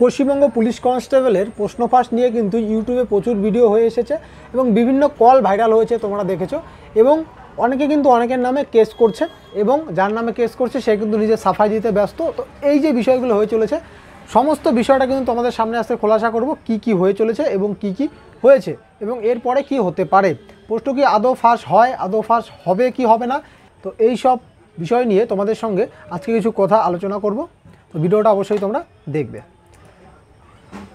Paschimbanga police কনস্টেবলের প্রশ্ন ফাঁস নিয়ে কিন্তু ইউটিউবে প্রচুর ভিডিও হয়ে এসেছে এবং বিভিন্ন কল ভাইরাল হয়েছে তোমরা দেখেছো এবং অনেকে কিন্তু অনেকের নামে কেস করছে এবং যার নামে কেস করছে সে কিন্তু নিজের সাফাই দিতে ব্যস্ত তো এই যে বিষয়গুলো হয়ে চলেছে সমস্ত বিষয়টা কিন্তু তোমাদের সামনে আসতে খোলাসা করব কি কি হয়ে চলেছে এবং কি কি হয়েছে এবং এরপরে কি হতে পারে প্রশ্ন কি আদৌ ফাঁস হয় আদৌ ফাঁস হবে কি হবে না তো এই সব বিষয় নিয়ে তোমাদের সঙ্গে আজকে কিছু কথা আলোচনা করব তো ভিডিওটা অবশ্যই তোমরা দেখবে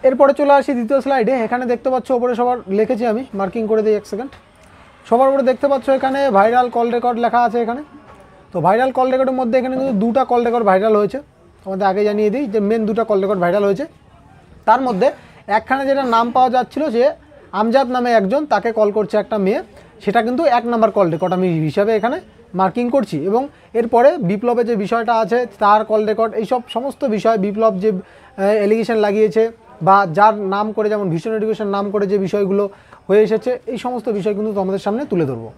এরপরে চলে আসি দ্বিতীয় স্লাইডে এখানে দেখতে পাচ্ছ ওপরে সবার লিখেছি আমি মার্কিং করে দিই এক সেকেন্ড সবার উপরে দেখতে পাচ্ছ এখানে ভাইরাল কল রেকর্ড লেখা আছে এখানে তো ভাইরাল কল রেকর্ডের মধ্যে এখানে কিন্তু দুটা কল রেকর্ড ভাইরাল হয়েছে আমাদের আগে জানিয়ে দিই যে মেন দুটা কল রেকর্ড ভাইরাল হয়েছে তার মধ্যে একখানে যেটা নাম পাওয়া যাচ্ছিল যে আমজাদ নামে একজন তাকে কল করছে একটা মেয়ে সেটা কিন্তু এক নাম্বার কল রেকর্ড আমি হিসাবে এখানে মার্কিং করছি এবং এরপরে বিপ্লবের যে বিষয়টা আছে তার কল রেকর্ড এইসব সমস্ত বিষয় বিপ্লব যে এলিগেশন লাগিয়েছে বা যার নাম করে যেমন ভীষণ এডুকেশন নাম করে যে বিষয়গুলো হয়ে এসেছে এই সমস্ত বিষয় কিন্তু তোমাদের সামনে তুলে ধরবো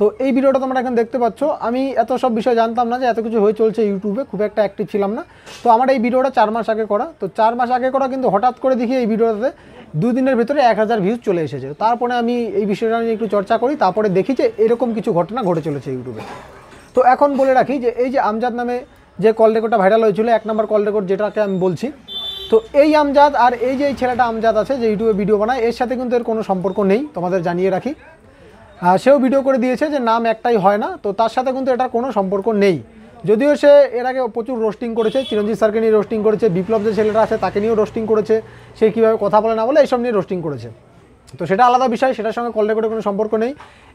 তো এই ভিডিওটা তোমরা এখন দেখতে পাচ্ছ আমি এত সব বিষয় জানতাম না যে এত কিছু হয়ে চলছে ইউটিউবে খুব একটা অ্যাক্টিভ ছিলাম না তো আমার এই ভিডিওটা চার মাস আগে করা তো চার মাস আগে করা কিন্তু হঠাৎ করে দেখি এই ভিডিওটাতে দুদিনের ভিতরে এক হাজার ভিউজ চলে এসেছে তারপরে আমি এই বিষয়টা নিয়ে একটু চর্চা করি তারপরে দেখি যে এরকম কিছু ঘটনা ঘটে চলেছে ইউটিউবে তো এখন বলে রাখি যে এই যে আমজাদ নামে যে কল রেকর্ডটা ভাইরাল হয়েছিল এক নম্বর কল রেকর্ড যেটাকে আমি বলছি তো এই আমজাদ আর এই যে এই ছেলেটা আমজাদ আছে যে ইউটিউবে ভিডিও বানায় এর সাথে কিন্তু এর কোনো সম্পর্ক নেই তোমাদের জানিয়ে রাখি সেও ভিডিও করে দিয়েছে যে নাম একটাই হয় না তো তার সাথে কিন্তু এটার কোনো সম্পর্ক নেই যদিও সে এর আগে প্রচুর রোস্টিং করেছে চিরঞ্জিত স্যারকে নিয়ে রোস্টিং করেছে বিপ্লব যে ছেলেটা আছে তাকে নিয়েও রোস্টিং করেছে সে কীভাবে কথা বলে না বলে এইসব নিয়ে রোস্টিং করেছে তো সেটা আলাদা বিষয় সেটার সঙ্গে কল রেকর্ডের কোনো সম্পর্ক নেই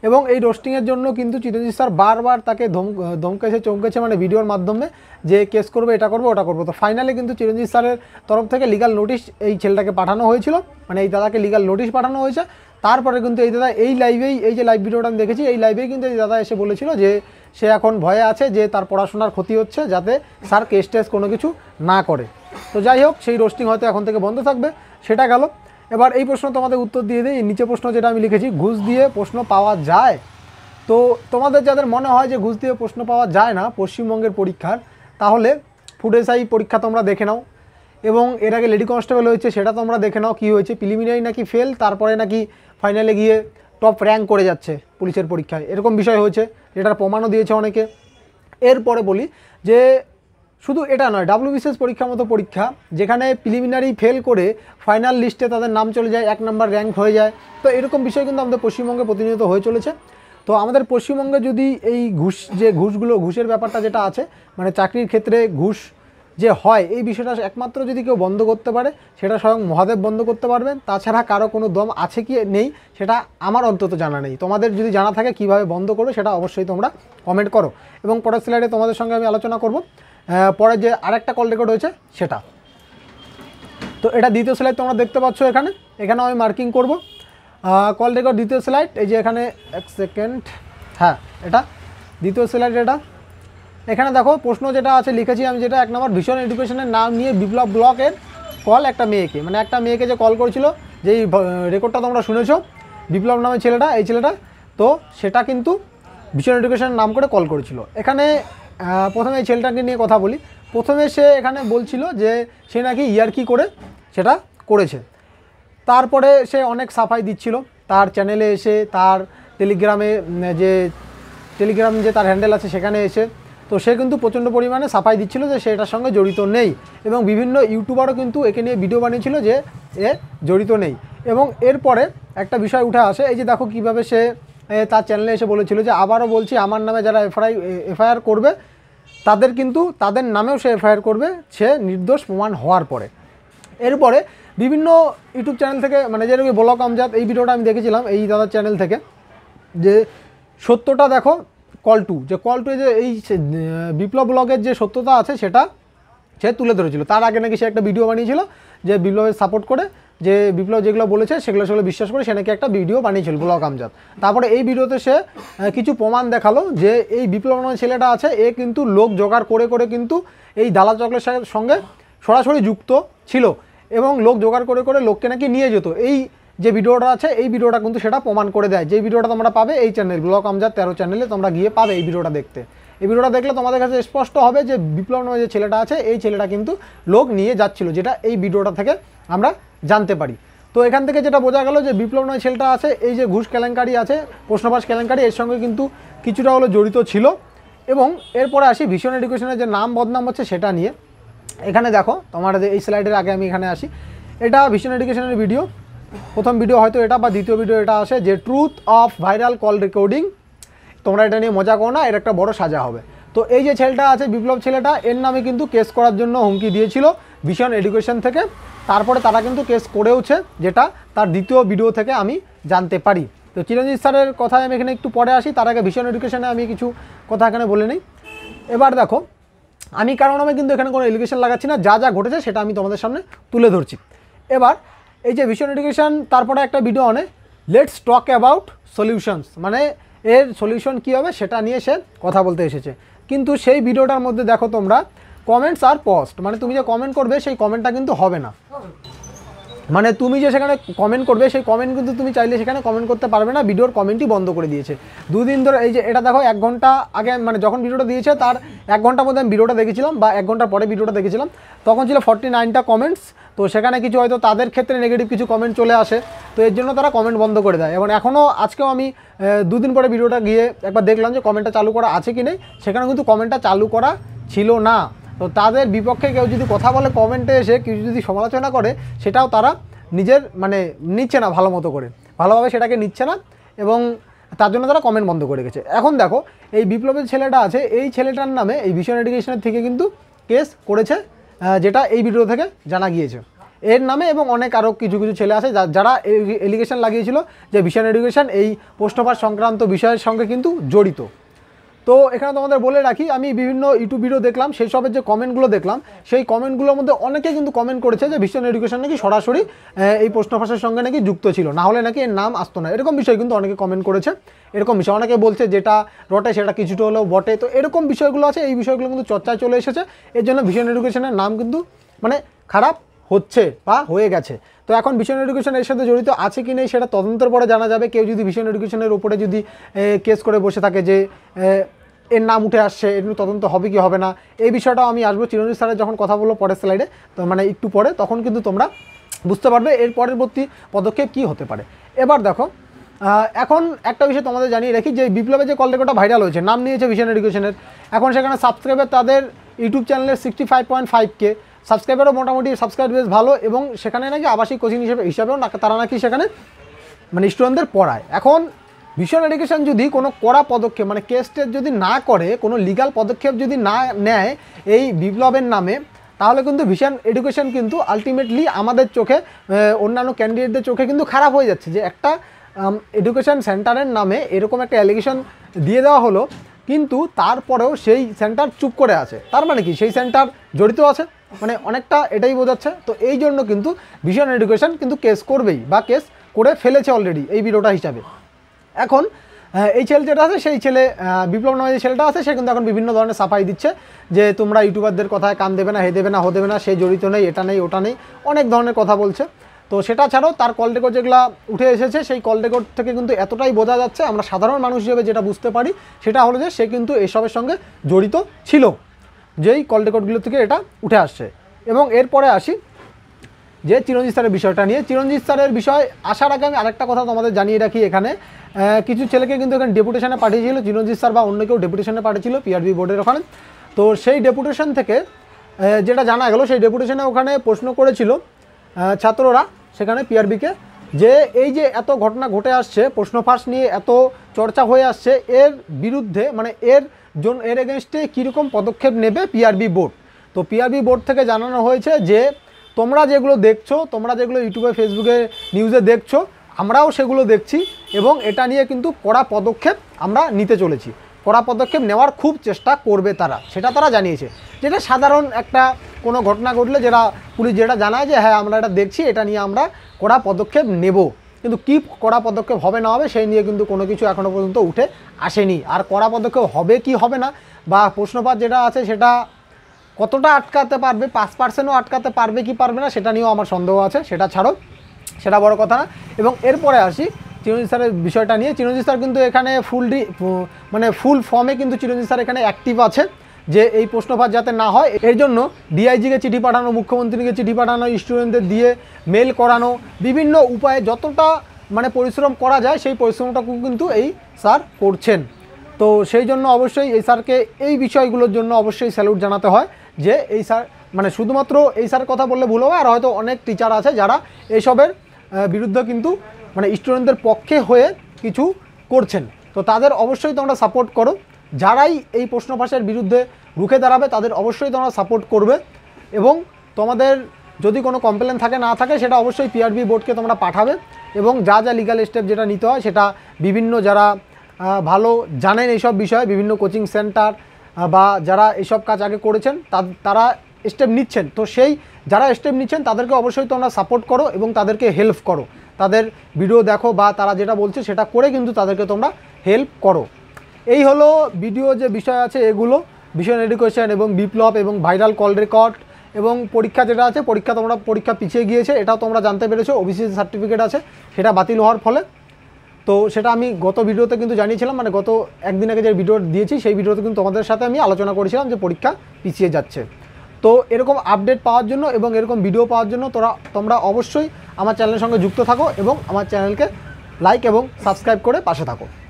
এবং এই রোস্টিংয়ের জন্য কিন্তু চিরঞ্জিত স্যার বারবার তাকে ধম ধমকেছে চমকেছে মানে ভিডিওর মাধ্যমে যে কেস করবে এটা করবে ওটা করবো তো ফাইনালি কিন্তু চিরঞ্জিত স্যারের তরফ থেকে লিগাল নোটিশ এই ছেলেটাকে পাঠানো হয়েছিল মানে এই দাদাকে লিগাল নোটিশ পাঠানো হয়েছে তারপরে কিন্তু এই দাদা এই লাইভেই এই যে লাইভ ভিডিওটা আমি দেখেছি এই লাইভেই কিন্তু এই দাদা এসে বলেছিল যে সে এখন ভয়ে আছে যে তার পড়াশোনার ক্ষতি হচ্ছে যাতে স্যার কেস টেস কোনো কিছু না করে তো যাই হোক সেই রোস্টিং হয়তো এখন থেকে বন্ধ থাকবে সেটা গেল এবার এই প্রশ্ন তোমাদের উত্তর দিয়ে দিই নিচে প্রশ্ন যেটা আমি লিখেছি ঘুষ দিয়ে প্রশ্ন পাওয়া যায় তো তোমাদের যাদের মনে হয় যে ঘুষ দিয়ে প্রশ্ন পাওয়া যায় না পশ্চিমবঙ্গের পরীক্ষার তাহলে ফুডেসাই পরীক্ষা তোমরা দেখে নাও এবং এর আগে লেডি কনস্টেবল হয়েছে সেটা তোমরা দেখে নাও কী হয়েছে প্রিলিমিনারি নাকি ফেল তারপরে নাকি ফাইনালে গিয়ে টপ র্যাঙ্ক করে যাচ্ছে পুলিশের পরীক্ষায় এরকম বিষয় হয়েছে যেটার প্রমাণও দিয়েছে অনেকে এরপরে বলি যে শুধু এটা নয় ডাব্লিউবিসিএস পরীক্ষার মতো পরীক্ষা যেখানে প্রিলিমিনারি ফেল করে ফাইনাল লিস্টে তাদের নাম চলে যায় এক নম্বর র্যাঙ্ক হয়ে যায় তো এরকম বিষয় কিন্তু আমাদের পশ্চিমবঙ্গে প্রতিনিয়ত হয়ে চলেছে তো আমাদের পশ্চিমবঙ্গে যদি এই ঘুষ যে ঘুষগুলো ঘুষের ব্যাপারটা যেটা আছে মানে চাকরির ক্ষেত্রে ঘুষ যে হয় এই বিষয়টা একমাত্র যদি কেউ বন্ধ করতে পারে সেটা স্বয়ং মহাদেব বন্ধ করতে পারবেন তাছাড়া কারো কোনো দম আছে কি নেই সেটা আমার অন্তত জানা নেই তোমাদের যদি জানা থাকে কিভাবে বন্ধ করবে সেটা অবশ্যই তোমরা কমেন্ট করো এবং পরের স্লাইডে তোমাদের সঙ্গে আমি আলোচনা করব হ্যাঁ, পরে যে আরেকটা কল রেকর্ড হয়েছে সেটা তো এটা দ্বিতীয় স্লাইড তোমরা দেখতে পাচ্ছ এখানে এখানে আমি মার্কিং করব কল রেকর্ড দ্বিতীয় স্লাইড এই যে এখানে এক সেকেন্ড হ্যাঁ এটা দ্বিতীয় স্লাইড এটা এখানে দেখো প্রশ্ন যেটা আছে লিখেছি আমি যেটা এক নম্বর ভীষণ এডুকেশনের নাম নিয়ে বিপ্লব ব্লকের কল একটা মেয়েকে মানে একটা মেয়েকে যে কল করেছিল যেই রেকর্ডটা তোমরা শুনেছ বিপ্লব নামের ছেলেটা এই ছেলেটা তো সেটা কিন্তু ভীষণ এডুকেশনের নাম করে কল করেছিল এখানে প্রথমে ছেলেটাকে নিয়ে কথা বলি প্রথমে সে এখানে বলছিল যে সে নাকি ইয়ার্কি করে সেটা করেছে তারপরে সে অনেক সাফাই দিচ্ছিল তার চ্যানেলে এসে তার টেলিগ্রামে যে টেলিগ্রাম যে তার হ্যান্ডেল আছে সেখানে এসে তো সে কিন্তু প্রচণ্ড পরিমাণে সাফাই দিচ্ছিল যে সে এটার সঙ্গে জড়িত নেই এবং বিভিন্ন ইউটিউবারও কিন্তু একে নিয়ে ভিডিও বানিয়েছিল যে এ জড়িত নেই এবং এরপরে একটা বিষয় উঠে আসে এই যে দেখো কিভাবে সে তার চ্যানেলে এসে বলেছিল যে আবারও বলছি আমার নামে যারা এফআই এফআইআর করবে তাদের কিন্তু তাদের নামেও সে এফআইআর করবে সে নির্দোষ প্রমাণ হওয়ার পরে এরপরে বিভিন্ন ইউটিউব চ্যানেল থেকে মানে যেরকম ব্লক আমজাদ এই ভিডিওটা আমি দেখেছিলাম এই দাদার চ্যানেল থেকে যে সত্যটা দেখো কল টু যে কল টু যে এই বিপ্লব ব্লগের যে সত্যতা আছে সেটা সে তুলে ধরেছিল তার আগে নাকি সে একটা ভিডিও বানিয়েছিল যে বিপ্লবের সাপোর্ট করে যে বিপ্লব যেগুলো বলেছে সেগুলো সেগুলো বিশ্বাস করে সে নাকি একটা ভিডিও বানিয়েছিল ব্লক আমজাদ তারপরে এই ভিডিওতে সে কিছু প্রমাণ দেখালো যে এই বিপ্লব নয় ছেলেটা আছে এ কিন্তু লোক জোগাড় করে করে কিন্তু এই দালাল চকলের সঙ্গে সরাসরি যুক্ত ছিল এবং লোক জোগাড় করে করে লোককে নাকি নিয়ে যেত এই যে ভিডিওটা আছে এই ভিডিওটা কিন্তু সেটা প্রমাণ করে দেয় যে ভিডিওটা তোমরা পাবে এই চ্যানেল ব্লক আমজাদ তেরো চ্যানেলে তোমরা গিয়ে পাবে এই ভিডিওটা দেখতে এই ভিডিওটা দেখলে তোমাদের কাছে স্পষ্ট হবে যে বিপ্লব নয় যে ছেলেটা আছে এই ছেলেটা কিন্তু লোক নিয়ে যাচ্ছিল যেটা এই ভিডিওটা থেকে আমরা জানতে পারি তো এখান থেকে যেটা বোঝা গেল যে বিপ্লব নয় ছেলেটা আছে এই যে ঘুষ কেলেঙ্কারি আছে প্রশ্নপাস কেলেঙ্কারি এর সঙ্গে কিন্তু কিছুটা হলো জড়িত ছিল এবং এরপরে আসি ভীষণ এডুকেশনের যে নাম বদনাম হচ্ছে সেটা নিয়ে এখানে দেখো তোমার এই স্লাইডের আগে আমি এখানে আসি এটা ভীষণ এডুকেশনের ভিডিও প্রথম ভিডিও হয়তো এটা বা দ্বিতীয় ভিডিও এটা আসে যে truth of viral call recording তোমরা এটা নিয়ে মজা করো না এর একটা বড় সাজা হবে তো এই যে ছেলেটা আছে বিপ্লব ছেলেটা এর নামে কিন্তু কেস করার জন্য হুমকি দিয়েছিল ভীষণ এডুকেশন থেকে তারপরে তারা কিন্তু কেস করেওছে যেটা তার দ্বিতীয় ভিডিও থেকে আমি জানতে পারি তো চিরঞ্জিত স্যারের কথা আমি এখানে একটু পরে আসি তার আগে ভীষণ এডুকেশনে আমি কিছু কথা এখানে বলে নিই এবার দেখো আমি কারণ আমি কিন্তু এখানে কোনো এডুকেশন লাগাচ্ছি না যা যা ঘটেছে সেটা আমি তোমাদের সামনে তুলে ধরছি এবার এই যে ভীষণ এডুকেশন তারপরে একটা ভিডিও অনে লেটস টক অ্যাবাউট সলিউশনস মানে এর সলিউশন কী হবে সেটা নিয়ে সে কথা বলতে এসেছে কিন্তু সেই ভিডিওটার মধ্যে দেখো তোমরা কমেন্টস আর পস্ট মানে তুমি যে কমেন্ট করবে সেই কমেন্টটা কিন্তু হবে না মানে তুমি যে সেখানে কমেন্ট করবে সেই কমেন্ট কিন্তু তুমি চাইলে সেখানে কমেন্ট করতে পারবে না ভিডিওর কমেন্টই বন্ধ করে দিয়েছে দুদিন ধরে এই যে এটা দেখো এক ঘন্টা আগে মানে যখন ভিডিওটা দিয়েছে তার এক ঘন্টার মধ্যে আমি ভিডিওটা দেখেছিলাম বা এক ঘন্টার পরে ভিডিওটা দেখেছিলাম তখন ছিল ফর্টি নাইনটা কমেন্টস তো সেখানে কিছু হয়তো তাদের ক্ষেত্রে নেগেটিভ কিছু কমেন্ট চলে আসে তো এর জন্য তারা কমেন্ট বন্ধ করে দেয় এবং এখনও আজকেও আমি দুদিন পরে ভিডিওটা গিয়ে একবার দেখলাম যে কমেন্টটা চালু করা আছে কি নেই সেখানে কিন্তু কমেন্টটা চালু করা ছিল না তো তাদের বিপক্ষে কেউ যদি কথা বলে কমেন্টে এসে কিছু যদি সমালোচনা করে সেটাও তারা নিজের মানে নিচ্ছে না ভালো মতো করে ভালোভাবে সেটাকে নিচ্ছে না এবং তার জন্য তারা কমেন্ট বন্ধ করে গেছে এখন দেখো এই বিপ্লবের ছেলেটা আছে এই ছেলেটার নামে এই ভিশন এডুকেশনের থেকে কিন্তু কেস করেছে যেটা এই ভিডিও থেকে জানা গিয়েছে এর নামে এবং অনেক আরও কিছু কিছু ছেলে আছে যারা এলিগেশন লাগিয়েছিল যে ভিশন এডুকেশন এই পোস্টপার সংক্রান্ত বিষয়ের সঙ্গে কিন্তু জড়িত তো এখানে তোমাদের বলে রাখি আমি বিভিন্ন ইউটিউব ভিডিও দেখলাম সেই সবের যে কমেন্টগুলো দেখলাম সেই কমেন্টগুলোর মধ্যে অনেকেই কিন্তু কমেন্ট করেছে যে ভীষণ এডুকেশন নাকি সরাসরি এই প্রশ্ন ফাঁসের সঙ্গে নাকি যুক্ত ছিল না হলে নাকি এর নাম আসতো না এরকম বিষয় কিন্তু অনেকে কমেন্ট করেছে এরকম বিষয় অনেকে বলছে যেটা রটে সেটা কিছুটা হলেও বটে তো এরকম বিষয়গুলো আছে এই বিষয়গুলো কিন্তু চর্চায় চলে এসেছে এর জন্য ভীষণ এডুকেশনের নাম কিন্তু মানে খারাপ হচ্ছে বা হয়ে গেছে তো এখন ভীষণ এডুকেশন এর সাথে জড়িত আছে কি নেই সেটা তদন্তের পরে জানা যাবে কেউ যদি ভীষণ এডুকেশনের উপরে যদি কেস করে বসে থাকে যে এর নাম উঠে আসছে এগুলো তদন্ত হবে কি হবে না এই বিষয়টাও আমি আসবো চিরঞ্জিত স্যারের যখন কথা বলবো পরের স্লাইডে তো মানে একটু পরে তখন কিন্তু তোমরা বুঝতে পারবে এর পরবর্তী পদক্ষেপ কি হতে পারে এবার দেখো এখন একটা বিষয় তোমাদের জানিয়ে রাখি যে বিপ্লবে যে কল রেকর্ডটা ভাইরাল হয়েছে নাম নিয়েছে ভিশন এডুকেশনের এখন সেখানে সাবস্ক্রাইবার তাদের ইউটিউব চ্যানেলের সিক্সটি ফাইভ পয়েন্ট ফাইভকে সাবস্ক্রাইবারও মোটামুটি সাবস্ক্রাইব বেশ ভালো এবং সেখানে নাকি আবাসিক কোচিং হিসেবে হিসাবেও তারা নাকি সেখানে মানে স্টুডেন্টদের পড়ায় এখন ভিশন এডুকেশন যদি কোনো কড়া পদক্ষেপ মানে কেস্টের যদি না করে কোনো লিগাল পদক্ষেপ যদি না নেয় এই বিপ্লবের নামে তাহলে কিন্তু ভিশন এডুকেশন কিন্তু আলটিমেটলি আমাদের চোখে অন্যান্য ক্যান্ডিডেটদের চোখে কিন্তু খারাপ হয়ে যাচ্ছে যে একটা এডুকেশন সেন্টারের নামে এরকম একটা অ্যালিগেশন দিয়ে দেওয়া হলো কিন্তু তারপরেও সেই সেন্টার চুপ করে আছে তার মানে কি সেই সেন্টার জড়িত আছে মানে অনেকটা এটাই বোঝাচ্ছে তো এই জন্য কিন্তু ভিশন এডুকেশন কিন্তু কেস করবেই বা কেস করে ফেলেছে অলরেডি এই ভিডিওটা হিসাবে এখন এই ছেলে যেটা আছে সেই ছেলে বিপ্লব নামে যে ছেলেটা আছে সে কিন্তু এখন বিভিন্ন ধরনের সাফাই দিচ্ছে যে তোমরা ইউটিউবারদের কথায় কান দেবে না হে দেবে না হো দেবে না সে জড়িত নেই এটা নেই ওটা নেই অনেক ধরনের কথা বলছে তো সেটা ছাড়াও তার কল রেকর্ড যেগুলো উঠে এসেছে সেই কল রেকর্ড থেকে কিন্তু এতটাই বোঝা যাচ্ছে আমরা সাধারণ মানুষ হিসেবে যেটা বুঝতে পারি সেটা হলো যে সে কিন্তু এসবের সঙ্গে জড়িত ছিল যেই কল রেকর্ডগুলো থেকে এটা উঠে আসছে এবং এরপরে আসি যে চিরঞ্জিত স্যারের বিষয়টা নিয়ে চিরঞ্জিত স্যারের বিষয় আসার আগে আমি আরেকটা কথা তোমাদের জানিয়ে রাখি এখানে কিছু ছেলেকে কিন্তু এখানে ডেপুটেশনে পাঠিয়েছিল চিরঞ্জিত স্যার বা অন্য কেউ ডেপুটেশনে পাঠিয়েছিল পিআরবি বোর্ডের ওখানে তো সেই ডেপুটেশন থেকে যেটা জানা গেল সেই ডেপুটেশনে ওখানে প্রশ্ন করেছিল ছাত্ররা সেখানে পিআরবিকে যে এই যে এত ঘটনা ঘটে আসছে প্রশ্ন ফাঁস নিয়ে এত চর্চা হয়ে আসছে এর বিরুদ্ধে মানে এর জন্য এর এগেনস্টে কীরকম পদক্ষেপ নেবে পিআরবি বোর্ড তো পিআরবি বোর্ড থেকে জানানো হয়েছে যে তোমরা যেগুলো দেখছো তোমরা যেগুলো ইউটিউবে ফেসবুকে নিউজে দেখছো আমরাও সেগুলো দেখছি এবং এটা নিয়ে কিন্তু কড়া পদক্ষেপ আমরা নিতে চলেছি কড়া পদক্ষেপ নেওয়ার খুব চেষ্টা করবে তারা সেটা তারা জানিয়েছে যেটা সাধারণ একটা কোনো ঘটনা ঘটলে যেটা পুলিশ যেটা জানায় যে হ্যাঁ আমরা এটা দেখছি এটা নিয়ে আমরা কড়া পদক্ষেপ নেব কিন্তু কী কড়া পদক্ষেপ হবে না হবে সেই নিয়ে কিন্তু কোনো কিছু এখনও পর্যন্ত উঠে আসেনি আর কড়া পদক্ষেপ হবে কি হবে না বা প্রশ্নপাত যেটা আছে সেটা কতটা আটকাতে পারবে পাঁচ পার্সেন্টও আটকাতে পারবে কি পারবে না সেটা নিয়েও আমার সন্দেহ আছে সেটা ছাড়ো সেটা বড় কথা না এবং এরপরে আসি চিরঞ্জিত স্যারের বিষয়টা নিয়ে চিরঞ্জিত স্যার কিন্তু এখানে ফুল ডি মানে ফুল ফর্মে কিন্তু চিরঞ্জিত স্যার এখানে অ্যাক্টিভ আছে যে এই প্রশ্নপাত যাতে না হয় এর জন্য ডিআইজিকে চিঠি পাঠানো মুখ্যমন্ত্রীকে চিঠি পাঠানো স্টুডেন্টদের দিয়ে মেল করানো বিভিন্ন উপায়ে যতটা মানে পরিশ্রম করা যায় সেই পরিশ্রমটাকে কিন্তু এই স্যার করছেন তো সেই জন্য অবশ্যই এই স্যারকে এই বিষয়গুলোর জন্য অবশ্যই স্যালুট জানাতে হয় যে এই স্যার মানে শুধুমাত্র এই স্যার কথা বললে ভুল হবে আর হয়তো অনেক টিচার আছে যারা এইসবের বিরুদ্ধে কিন্তু মানে স্টুডেন্টদের পক্ষে হয়ে কিছু করছেন তো তাদের অবশ্যই তোমরা সাপোর্ট করো যারাই এই প্রশ্ন ফাঁসের বিরুদ্ধে রুখে দাঁড়াবে তাদের অবশ্যই তোমরা সাপোর্ট করবে এবং তোমাদের যদি কোনো কমপ্লেন থাকে না থাকে সেটা অবশ্যই পিআরবি বোর্ডকে তোমরা পাঠাবে এবং যা যা লিগাল স্টেপ যেটা নিতে হয় সেটা বিভিন্ন যারা ভালো জানেন এইসব বিষয়ে বিভিন্ন কোচিং সেন্টার বা যারা এইসব কাজ আগে করেছেন তারা স্টেপ নিচ্ছেন তো সেই যারা স্টেপ নিচ্ছেন তাদেরকে অবশ্যই তোমরা সাপোর্ট করো এবং তাদেরকে হেল্প করো তাদের ভিডিও দেখো বা তারা যেটা বলছে সেটা করে কিন্তু তাদেরকে তোমরা হেল্প করো এই হলো ভিডিও যে বিষয় আছে এগুলো ভিশন এডুকেশন এবং বিপ্লব এবং ভাইরাল কল রেকর্ড এবং পরীক্ষা যেটা আছে পরীক্ষা তোমরা পরীক্ষা পিছিয়ে গিয়েছে এটাও তোমরা জানতে পেরেছো ওবিসি সার্টিফিকেট আছে সেটা বাতিল হওয়ার ফলে তো সেটা আমি গত ভিডিওতে কিন্তু জানিয়েছিলাম মানে গত একদিন আগে যে ভিডিও দিয়েছি সেই ভিডিওতে কিন্তু তোমাদের সাথে আমি আলোচনা করেছিলাম যে পরীক্ষা পিছিয়ে যাচ্ছে তো এরকম আপডেট পাওয়ার জন্য এবং এরকম ভিডিও পাওয়ার জন্য তোরা তোমরা অবশ্যই আমার চ্যানেলের সঙ্গে যুক্ত থাকো এবং আমার চ্যানেলকে লাইক এবং সাবস্ক্রাইব করে পাশে থাকো